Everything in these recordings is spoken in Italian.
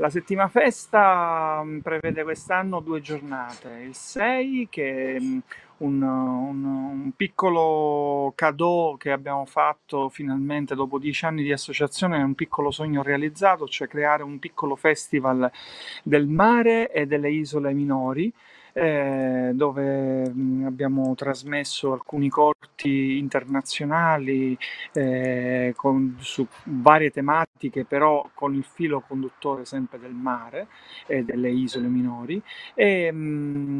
La settima festa mm, prevede quest'anno due giornate, il 6 che è mm, un, un, un, piccolo cadeau che abbiamo fatto finalmente dopo dieci anni di associazione, è un piccolo sogno realizzato, cioè creare un piccolo festival del mare e delle isole minori eh, dove mh, mm, abbiamo trasmesso alcuni corti internazionali eh, con, su varie tematiche, però con il filo conduttore sempre del mare e eh, delle isole minori. E, mh,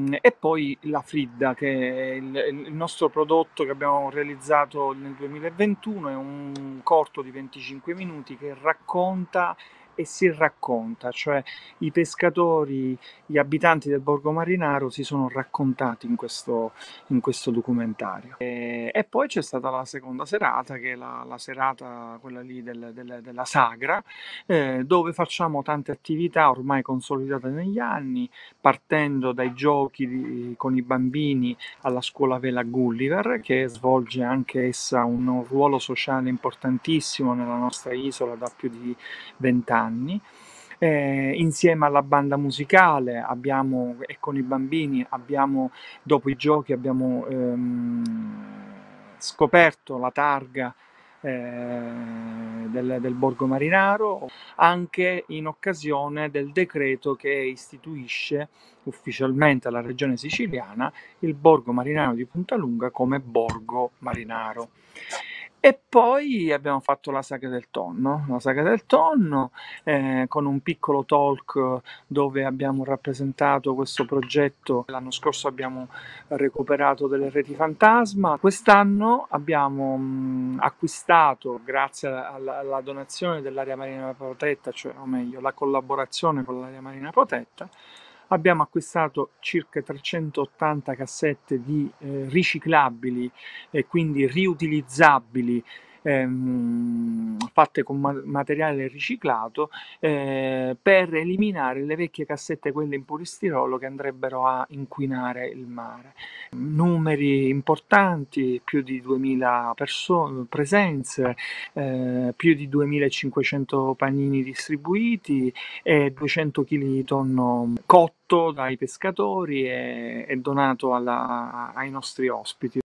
mm, e, poi la Fridda, che è il, il nostro prodotto che abbiamo realizzato nel 2021, è un corto di 25 minuti che racconta e si racconta, cioè i pescatori, gli abitanti del Borgo Marinaro si sono raccontati in questo, in questo documentario. E, e, poi c'è stata la seconda serata, che è la, la serata, quella lì del, del, della sagra, eh, dove facciamo tante attività ormai consolidate negli anni, partendo dai giochi di, con i bambini alla scuola Vela Gulliver, che svolge anche essa un, un ruolo sociale importantissimo nella nostra isola da più di vent'anni anni. Eh, insieme alla banda musicale abbiamo, e con i bambini abbiamo, dopo i giochi abbiamo ehm, scoperto la targa eh, del, del, Borgo Marinaro, anche in occasione del decreto che istituisce ufficialmente alla regione siciliana il Borgo Marinaro di Punta Lunga come Borgo Marinaro. E poi abbiamo fatto la saga del tonno, la saga del tonno eh, con un piccolo talk dove abbiamo rappresentato questo progetto. L'anno scorso abbiamo recuperato delle reti fantasma, quest'anno abbiamo mh, mm, acquistato, grazie alla, alla donazione dell'area marina protetta, cioè o meglio la collaborazione con l'area marina protetta, abbiamo acquistato circa 380 cassette di eh, riciclabili e quindi riutilizzabili ehm, fatte con materiale riciclato eh, per eliminare le vecchie cassette, quelle in polistirolo, che andrebbero a inquinare il mare. Numeri importanti, più di 2000 perso- presenze, eh, più di 2500 panini distribuiti e 200 kg di tonno cotto dai pescatori e, e donato alla, ai nostri ospiti.